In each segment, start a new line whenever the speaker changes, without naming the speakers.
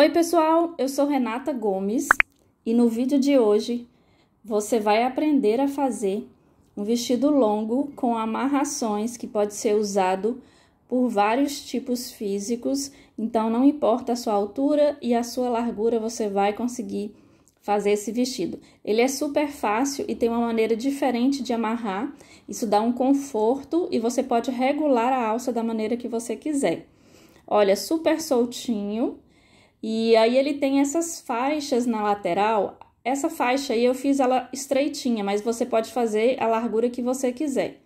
Oi, pessoal, eu sou Renata Gomes e no vídeo de hoje você vai aprender a fazer um vestido longo com amarrações que pode ser usado por vários tipos físicos, então não importa a sua altura e a sua largura, você vai conseguir fazer esse vestido. Ele é super fácil e tem uma maneira diferente de amarrar, isso dá um conforto e você pode regular a alça da maneira que você quiser. Olha, super soltinho e aí ele tem essas faixas na lateral. Essa faixa aí eu fiz ela estreitinha, mas você pode fazer a largura que você quiser.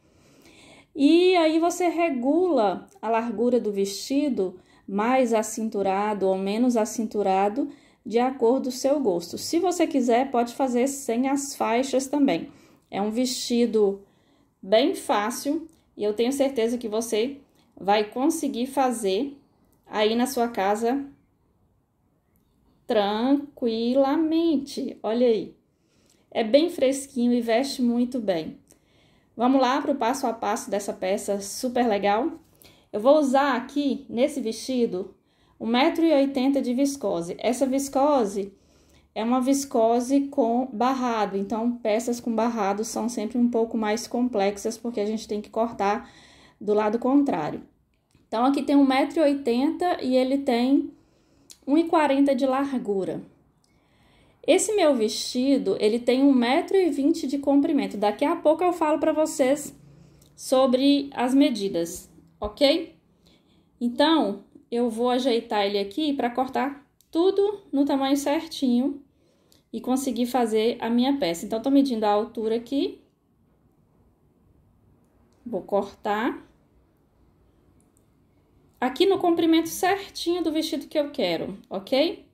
E aí você regula a largura do vestido mais acinturado ou menos acinturado de acordo com o seu gosto. Se você quiser, pode fazer sem as faixas também. É um vestido bem fácil e eu tenho certeza que você vai conseguir fazer aí na sua casa tranquilamente. Olha aí. É bem fresquinho e veste muito bem. Vamos lá para o passo a passo dessa peça super legal? Eu vou usar aqui, nesse vestido, 1,80m de viscose. Essa viscose é uma viscose com barrado, então peças com barrado são sempre um pouco mais complexas, porque a gente tem que cortar do lado contrário. Então, aqui tem 1,80m e ele tem 1,40 de largura. Esse meu vestido, ele tem 1,20m de comprimento. Daqui a pouco eu falo para vocês sobre as medidas, ok? Então, eu vou ajeitar ele aqui para cortar tudo no tamanho certinho e conseguir fazer a minha peça. Então, tô medindo a altura aqui. Vou cortar aqui no comprimento certinho do vestido que eu quero, ok?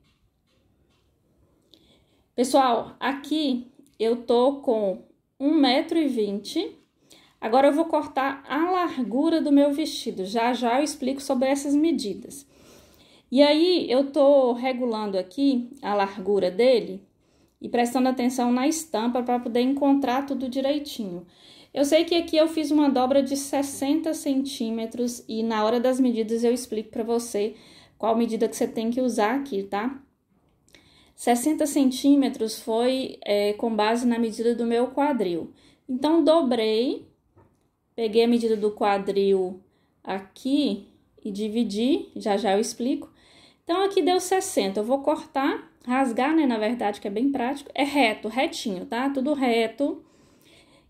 Pessoal, aqui eu tô com 1,20m. Agora eu vou cortar a largura do meu vestido. Já já eu explico sobre essas medidas. E aí eu tô regulando aqui a largura dele e prestando atenção na estampa para poder encontrar tudo direitinho. Eu sei que aqui eu fiz uma dobra de 60 centímetros e na hora das medidas eu explico para você qual medida que você tem que usar aqui, tá? 60 centímetros foi é, com base na medida do meu quadril. Então, dobrei, peguei a medida do quadril aqui e dividi, já já eu explico. Então, aqui deu 60, eu vou cortar, rasgar, né, na verdade, que é bem prático. É reto, retinho, tá? Tudo reto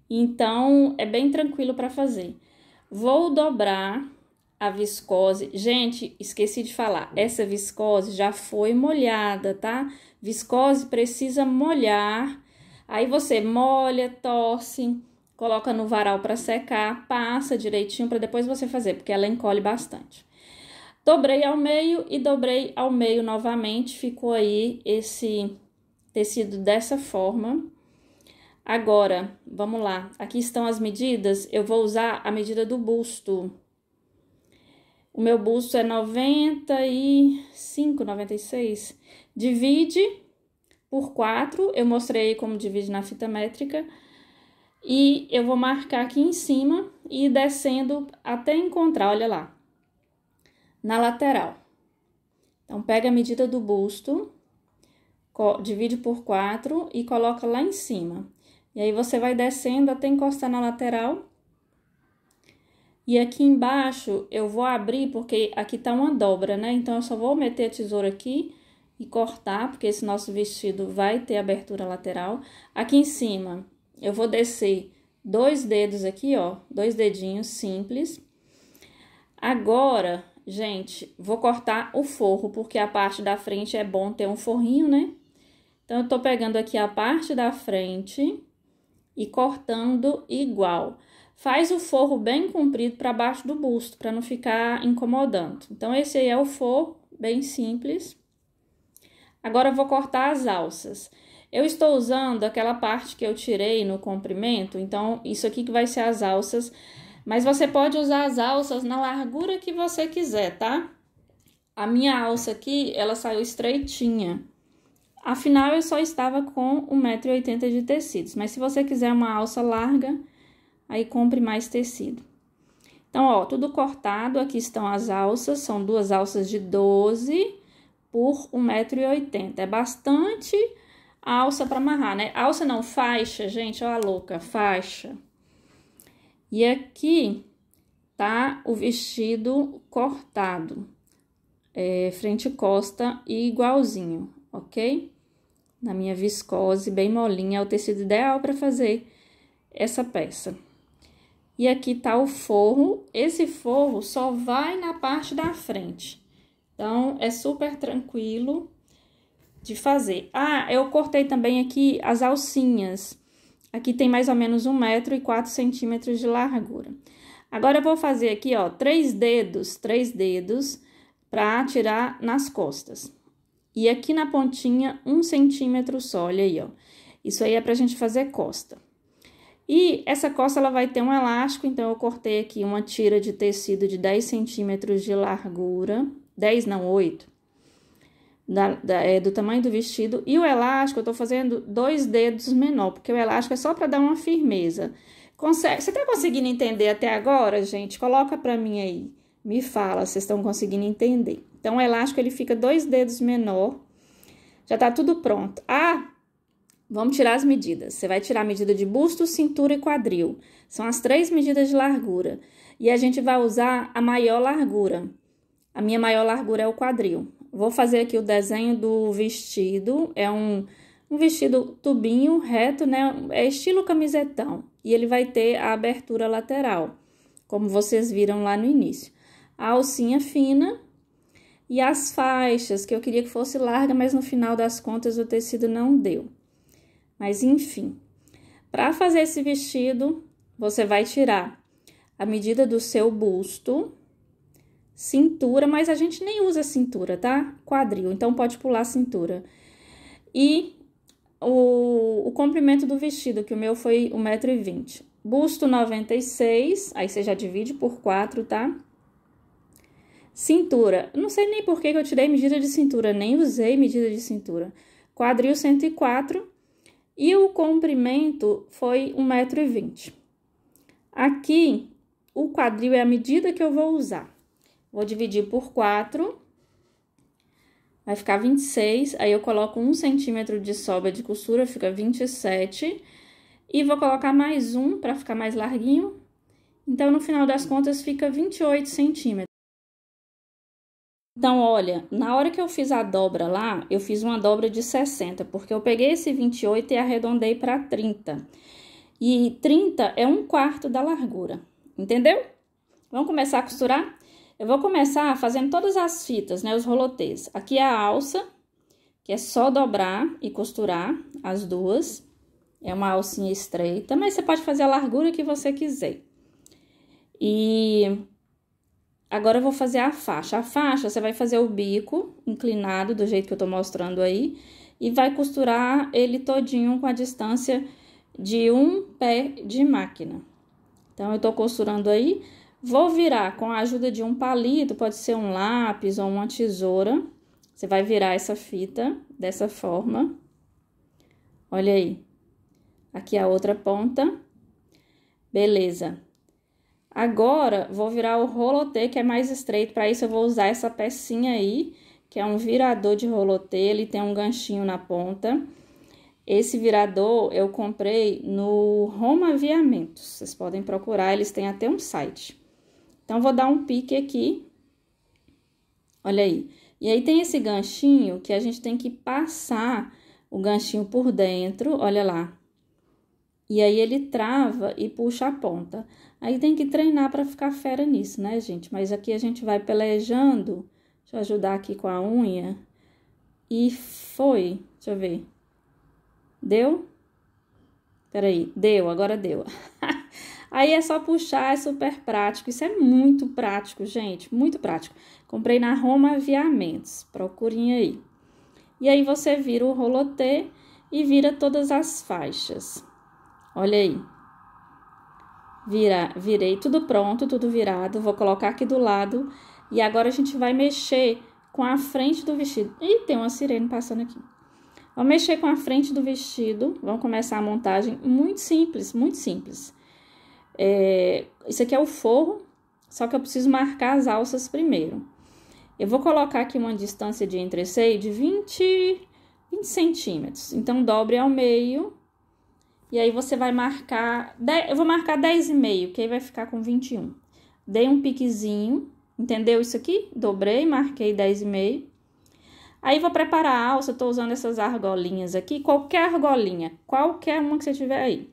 então é bem tranquilo para fazer. Vou dobrar a viscose. Gente, esqueci de falar, essa viscose já foi molhada, tá? Viscose precisa molhar. Aí você molha, torce, coloca no varal para secar, passa direitinho para depois você fazer, porque ela encolhe bastante. Dobrei ao meio e dobrei ao meio novamente, ficou aí esse tecido dessa forma. Agora, vamos lá. Aqui estão as medidas. Eu vou usar a medida do busto. O meu busto é 95, 96. Divide por 4. Eu mostrei como divide na fita métrica. E eu vou marcar aqui em cima e ir descendo até encontrar, olha lá, na lateral. Então, pega a medida do busto, divide por 4 e coloca lá em cima. E aí você vai descendo até encostar na lateral. E aqui embaixo eu vou abrir porque aqui tá uma dobra, né? Então eu só vou meter a tesoura aqui e cortar, porque esse nosso vestido vai ter abertura lateral. Aqui em cima eu vou descer dois dedos aqui, ó, dois dedinhos simples. Agora, gente, vou cortar o forro, porque a parte da frente é bom ter um forrinho, né? Então, eu tô pegando aqui a parte da frente e cortando igual. Faz o forro bem comprido para baixo do busto, para não ficar incomodando. Então, esse aí é o forro, bem simples. Agora, vou cortar as alças. Eu estou usando aquela parte que eu tirei no comprimento, então, isso aqui que vai ser as alças. Mas você pode usar as alças na largura que você quiser, tá? A minha alça aqui, ela saiu estreitinha. Afinal, eu só estava com 1,80m de tecidos, mas se você quiser uma alça larga, aí compre mais tecido. Então, ó, tudo cortado, aqui estão as alças, são duas alças de 12 por 1,80m. É bastante alça para amarrar, né? Alça não, faixa, gente, ó a louca, faixa. E aqui tá o vestido cortado, é, frente e costa igualzinho ok? Na minha viscose, bem molinha, é o tecido ideal para fazer essa peça. E aqui tá o forro. Esse forro só vai na parte da frente. Então, é super tranquilo de fazer. Ah, eu cortei também aqui as alcinhas. Aqui tem mais ou menos um metro e quatro centímetros de largura. Agora, eu vou fazer aqui, ó, três dedos, três dedos, para tirar nas costas. E aqui na pontinha, um centímetro só, olha aí, ó. Isso aí é pra gente fazer costa. E essa costa, ela vai ter um elástico, então eu cortei aqui uma tira de tecido de 10 centímetros de largura. 10 não, 8. Da, da, é, do tamanho do vestido. E o elástico, eu tô fazendo dois dedos menor, porque o elástico é só pra dar uma firmeza. Consegue, você tá conseguindo entender até agora, gente? Coloca pra mim aí. Me fala, vocês estão conseguindo entender. Então, o elástico ele fica dois dedos menor. Já tá tudo pronto. Ah, vamos tirar as medidas. Você vai tirar a medida de busto, cintura e quadril. São as três medidas de largura. E a gente vai usar a maior largura. A minha maior largura é o quadril. Vou fazer aqui o desenho do vestido. É um, um vestido tubinho reto, né? É estilo camisetão. E ele vai ter a abertura lateral, como vocês viram lá no início. A alcinha fina e as faixas, que eu queria que fosse larga, mas no final das contas o tecido não deu. Mas enfim, para fazer esse vestido, você vai tirar a medida do seu busto, cintura, mas a gente nem usa cintura, tá? Quadril, então pode pular cintura. E o, o comprimento do vestido, que o meu foi 1,20m. Busto 96, aí você já divide por 4, tá? Cintura. Não sei nem por que eu tirei medida de cintura, nem usei medida de cintura. Quadril 104 e o comprimento foi 1,20m. Aqui, o quadril é a medida que eu vou usar. Vou dividir por 4, vai ficar 26, aí eu coloco 1 centímetro de sobra de costura, fica 27, e vou colocar mais um para ficar mais larguinho. Então, no final das contas, fica 28 centímetros. Então, olha, na hora que eu fiz a dobra lá, eu fiz uma dobra de 60, porque eu peguei esse 28 e arredondei para 30. E 30 é um quarto da largura, entendeu? Vamos começar a costurar? Eu vou começar fazendo todas as fitas, né, os rolotês. Aqui é a alça, que é só dobrar e costurar as duas. É uma alcinha estreita, mas você pode fazer a largura que você quiser. E Agora eu vou fazer a faixa. A faixa, você vai fazer o bico inclinado, do jeito que eu tô mostrando aí, e vai costurar ele todinho com a distância de um pé de máquina. Então, eu tô costurando aí, vou virar com a ajuda de um palito, pode ser um lápis ou uma tesoura. Você vai virar essa fita dessa forma. Olha aí. Aqui é a outra ponta. Beleza. Agora, vou virar o rolotê, que é mais estreito. Para isso, eu vou usar essa pecinha aí, que é um virador de rolotê. Ele tem um ganchinho na ponta. Esse virador eu comprei no Roma Aviamentos. Vocês podem procurar, eles têm até um site. Então, vou dar um pique aqui. Olha aí. E aí, tem esse ganchinho que a gente tem que passar o ganchinho por dentro. Olha lá, e aí ele trava e puxa a ponta. Aí tem que treinar para ficar fera nisso, né, gente? Mas aqui a gente vai pelejando. Deixa eu ajudar aqui com a unha. E foi. Deixa eu ver. Deu? Peraí, deu, agora deu. Aí é só puxar, é super prático. Isso é muito prático, gente, muito prático. Comprei na Roma Aviamentos, procurem aí. E aí você vira o rolotê e vira todas as faixas. Olha aí. Vira, virei tudo pronto, tudo virado. Vou colocar aqui do lado. E agora a gente vai mexer com a frente do vestido. E tem uma sirene passando aqui. Vou mexer com a frente do vestido. Vamos começar a montagem muito simples, muito simples. É, isso aqui é o forro, só que eu preciso marcar as alças primeiro. Eu vou colocar aqui uma distância de entreceio de 20, 20 centímetros. Então, dobre ao meio e aí você vai marcar. Eu vou marcar 10,5, que aí vai ficar com 21. Dei um piquezinho, entendeu isso aqui? Dobrei, marquei 10,5. Aí vou preparar a alça, tô usando essas argolinhas aqui, qualquer argolinha, qualquer uma que você tiver aí.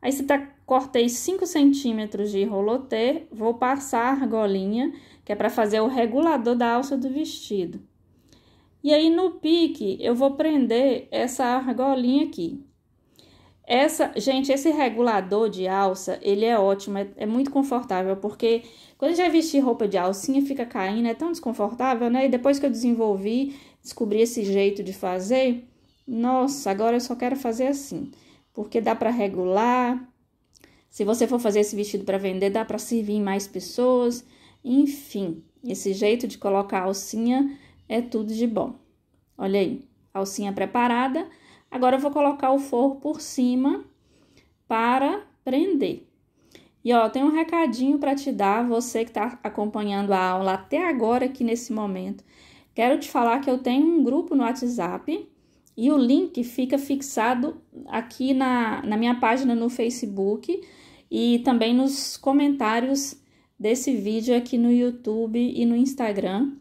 Aí você tá, cortei 5 centímetros de rolotê, vou passar a argolinha, que é para fazer o regulador da alça do vestido. E aí no pique eu vou prender essa argolinha aqui. Essa, gente, esse regulador de alça, ele é ótimo, é, é, muito confortável, porque quando já vesti roupa de alcinha, fica caindo, é tão desconfortável, né? E depois que eu desenvolvi, descobri esse jeito de fazer, nossa, agora eu só quero fazer assim, porque dá para regular. Se você for fazer esse vestido para vender, dá para servir mais pessoas. Enfim, esse jeito de colocar a alcinha é tudo de bom. Olha aí, alcinha preparada Agora, eu vou colocar o forro por cima para prender. E, ó, tem um recadinho para te dar, você que está acompanhando a aula até agora aqui nesse momento. Quero te falar que eu tenho um grupo no WhatsApp e o link fica fixado aqui na, na minha página no Facebook e também nos comentários desse vídeo aqui no YouTube e no Instagram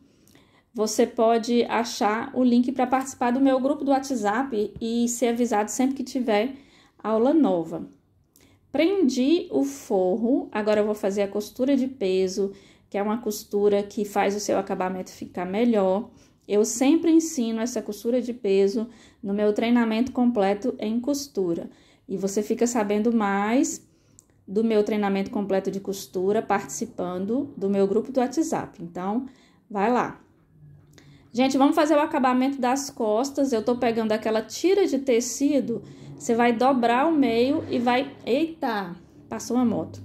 você pode achar o link para participar do meu grupo do WhatsApp e ser avisado sempre que tiver aula nova. Prendi o forro, agora eu vou fazer a costura de peso, que é uma costura que faz o seu acabamento ficar melhor. Eu sempre ensino essa costura de peso no meu treinamento completo em costura. E você fica sabendo mais do meu treinamento completo de costura participando do meu grupo do WhatsApp. Então, vai lá. Gente, vamos fazer o acabamento das costas. Eu tô pegando aquela tira de tecido, você vai dobrar o meio e vai... Eita, passou uma moto.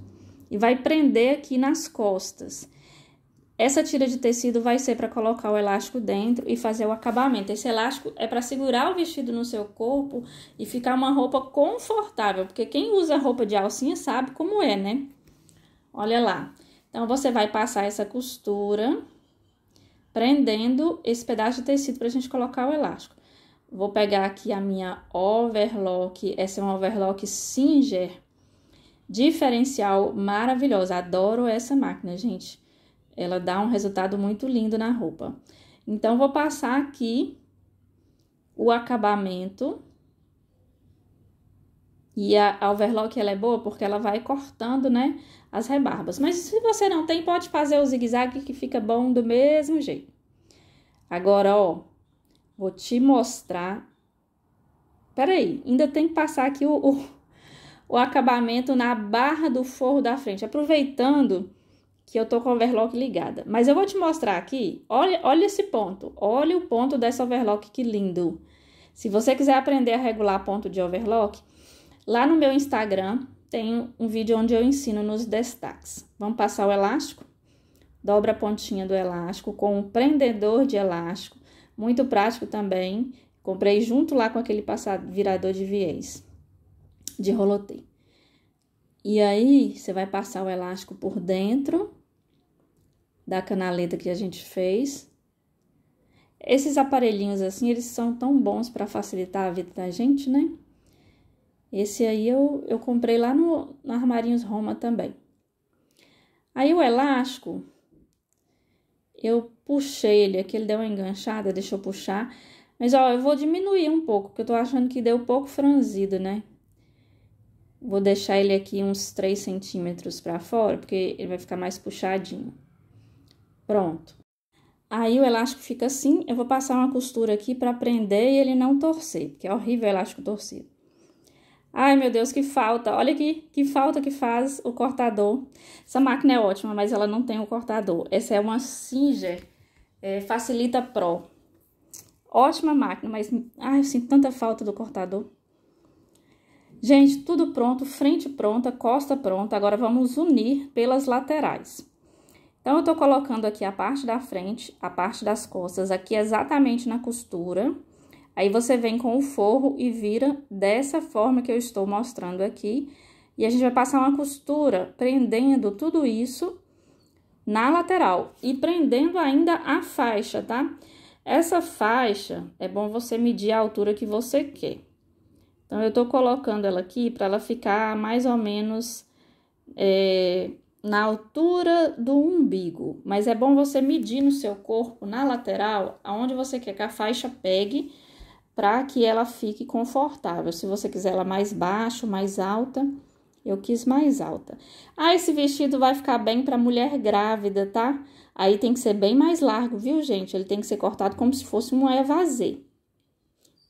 E vai prender aqui nas costas. Essa tira de tecido vai ser para colocar o elástico dentro e fazer o acabamento. Esse elástico é para segurar o vestido no seu corpo e ficar uma roupa confortável, porque quem usa roupa de alcinha sabe como é, né? Olha lá. Então, você vai passar essa costura prendendo esse pedaço de tecido para a gente colocar o elástico. Vou pegar aqui a minha overlock, essa é uma overlock Singer, diferencial maravilhosa, adoro essa máquina, gente. Ela dá um resultado muito lindo na roupa. Então, vou passar aqui o acabamento. E a, overlock, ela é boa porque ela vai cortando, né, as rebarbas. Mas se você não tem, pode fazer o zigue-zague que fica bom do mesmo jeito. Agora, ó, vou te mostrar. Peraí, ainda tem que passar aqui o, o, o acabamento na barra do forro da frente. Aproveitando que eu tô com a overlock ligada. Mas eu vou te mostrar aqui, olha, olha esse ponto, olha o ponto dessa overlock, que lindo. Se você quiser aprender a regular ponto de overlock, lá no meu Instagram tem um vídeo onde eu ensino nos destaques. Vamos passar o elástico? Dobra a pontinha do elástico com um prendedor de elástico, muito prático também. Comprei junto lá com aquele passado, virador de viés, de rolotei. E aí, você vai passar o elástico por dentro da canaleta que a gente fez. Esses aparelhinhos assim, eles são tão bons para facilitar a vida da gente, né? Esse aí eu, eu comprei lá no, no Armarinhos Roma também. Aí o elástico, eu puxei ele, aqui ele deu uma enganchada, deixa eu puxar. Mas, ó, eu vou diminuir um pouco, porque eu tô achando que deu pouco franzido, né? Vou deixar ele aqui uns 3 centímetros pra fora, porque ele vai ficar mais puxadinho. Pronto. Aí o elástico fica assim, eu vou passar uma costura aqui pra prender e ele não torcer, porque é horrível o elástico torcido. Ai, meu Deus, que falta. Olha aqui, que falta que faz o cortador. Essa máquina é ótima, mas ela não tem o cortador. Essa é uma Singer é, Facilita Pro. Ótima máquina, mas ai, eu sinto tanta falta do cortador. Gente, tudo pronto, frente pronta, costa pronta. Agora vamos unir pelas laterais. Então, eu tô colocando aqui a parte da frente, a parte das costas, aqui exatamente na costura. Aí você vem com o forro e vira dessa forma que eu estou mostrando aqui. E a gente vai passar uma costura prendendo tudo isso na lateral e prendendo ainda a faixa, tá? Essa faixa, é bom você medir a altura que você quer. Então, eu tô colocando ela aqui para ela ficar mais ou menos é, na altura do umbigo. Mas é bom você medir no seu corpo, na lateral, aonde você quer que a faixa pegue, para que ela fique confortável. Se você quiser ela mais baixo, mais alta, eu quis mais alta. Ah, esse vestido vai ficar bem para mulher grávida, tá? Aí tem que ser bem mais largo, viu, gente? Ele tem que ser cortado como se fosse um evasê.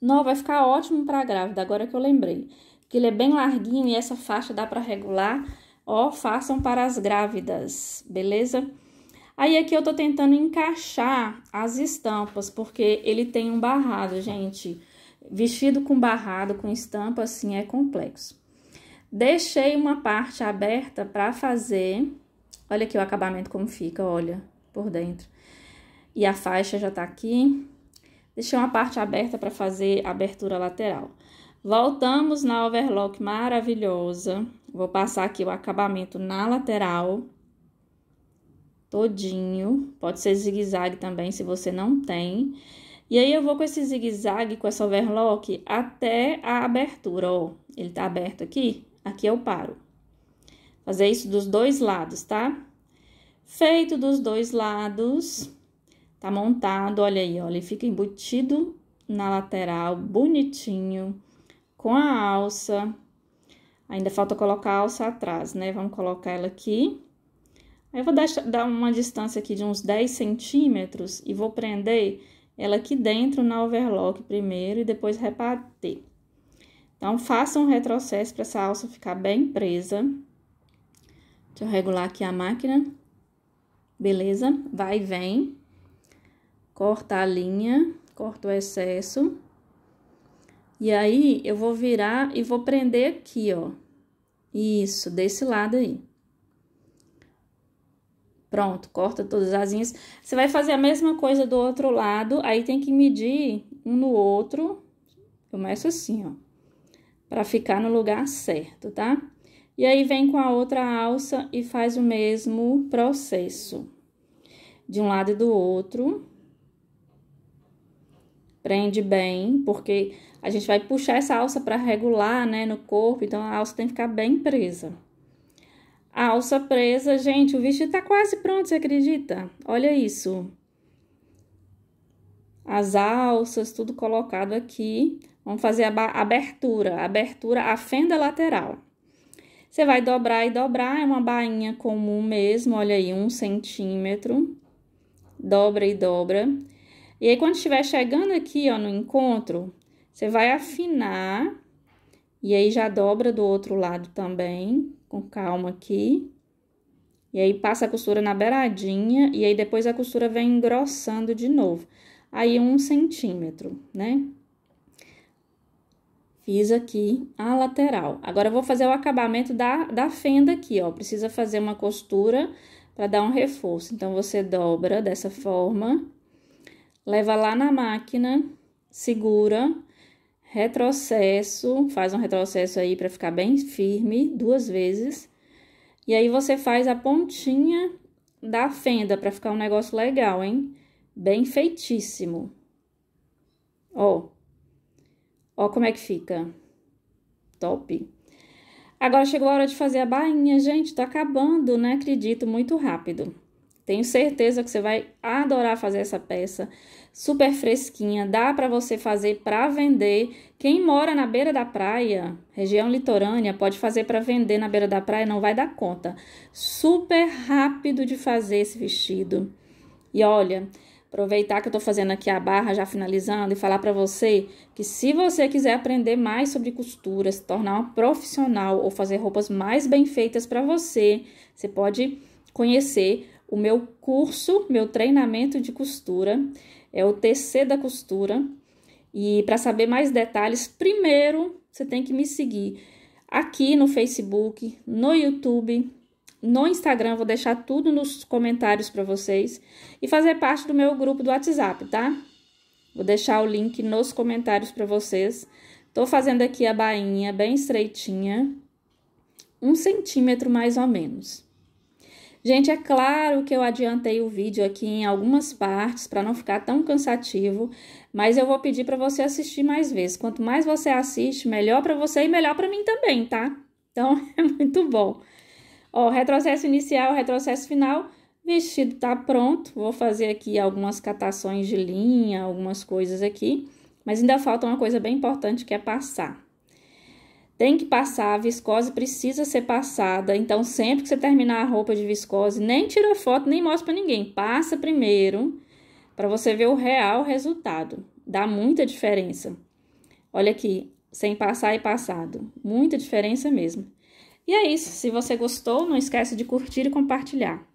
Não, vai ficar ótimo para grávida, agora que eu lembrei. Que ele é bem larguinho e essa faixa dá para regular. Ó, façam para as grávidas, beleza? Aí aqui eu tô tentando encaixar as estampas, porque ele tem um barrado, gente. Vestido com barrado, com estampa, assim, é complexo. Deixei uma parte aberta para fazer... Olha aqui o acabamento como fica, olha, por dentro. E a faixa já tá aqui. Deixei uma parte aberta para fazer a abertura lateral. Voltamos na overlock maravilhosa. Vou passar aqui o acabamento na lateral todinho. Pode ser zigue-zague também, se você não tem. E aí, eu vou com esse zigue-zague, com essa overlock, até a abertura, ó. Ele tá aberto aqui, aqui eu paro. Fazer isso dos dois lados, tá? Feito dos dois lados, tá montado, olha aí, ó. Ele fica embutido na lateral, bonitinho, com a alça. Ainda falta colocar a alça atrás, né? Vamos colocar ela aqui. Eu vou dar uma distância aqui de uns 10 centímetros e vou prender ela aqui dentro na overlock primeiro e depois repartir. Então, faça um retrocesso para essa alça ficar bem presa. Deixa eu regular aqui a máquina. Beleza? Vai e vem. Corta a linha, corta o excesso. E aí, eu vou virar e vou prender aqui, ó. Isso, desse lado aí. Pronto, corta todas as linhas. Você vai fazer a mesma coisa do outro lado, aí tem que medir um no outro. Começa assim, ó, pra ficar no lugar certo, tá? E aí, vem com a outra alça e faz o mesmo processo. De um lado e do outro. Prende bem, porque a gente vai puxar essa alça pra regular, né, no corpo, então a alça tem que ficar bem presa. A alça presa, gente, o vestido tá quase pronto, você acredita? Olha isso. As alças, tudo colocado aqui. Vamos fazer a abertura, abertura, a fenda lateral. Você vai dobrar e dobrar, é uma bainha comum mesmo, olha aí, um centímetro. Dobra e dobra. E aí, quando estiver chegando aqui, ó, no encontro, você vai afinar. E aí, já dobra do outro lado também, com calma aqui. E aí passa a costura na beiradinha e aí depois a costura vem engrossando de novo. Aí um centímetro, né? Fiz aqui a lateral. Agora, eu vou fazer o acabamento da, da fenda aqui, ó. Precisa fazer uma costura para dar um reforço. Então, você dobra dessa forma, leva lá na máquina, segura retrocesso, faz um retrocesso aí para ficar bem firme duas vezes. E aí você faz a pontinha da fenda para ficar um negócio legal, hein? Bem feitíssimo. Ó. Ó como é que fica. Top. Agora chegou a hora de fazer a bainha, gente. Tá acabando, né? Acredito, muito rápido. Tenho certeza que você vai adorar fazer essa peça. Super fresquinha, dá para você fazer para vender. Quem mora na beira da praia, região litorânea, pode fazer para vender na beira da praia, não vai dar conta. Super rápido de fazer esse vestido. E olha, aproveitar que eu estou fazendo aqui a barra, já finalizando, e falar para você que se você quiser aprender mais sobre costura, se tornar uma profissional ou fazer roupas mais bem feitas para você, você pode conhecer o meu curso, meu treinamento de costura, é o TC da costura. E para saber mais detalhes, primeiro você tem que me seguir aqui no Facebook, no YouTube, no Instagram, vou deixar tudo nos comentários para vocês e fazer parte do meu grupo do WhatsApp, tá? Vou deixar o link nos comentários para vocês. Tô fazendo aqui a bainha bem estreitinha, um centímetro mais ou menos. Gente, é claro que eu adiantei o vídeo aqui em algumas partes para não ficar tão cansativo, mas eu vou pedir para você assistir mais vezes. Quanto mais você assiste, melhor para você e melhor para mim também, tá? Então, é muito bom. Ó, retrocesso inicial, retrocesso final, vestido tá pronto. Vou fazer aqui algumas catações de linha, algumas coisas aqui, mas ainda falta uma coisa bem importante que é passar tem que passar, a viscose precisa ser passada. Então, sempre que você terminar a roupa de viscose, nem tira foto, nem mostra para ninguém. Passa primeiro para você ver o real resultado. Dá muita diferença. Olha aqui, sem passar e passado. Muita diferença mesmo. E é isso. Se você gostou, não esquece de curtir e compartilhar.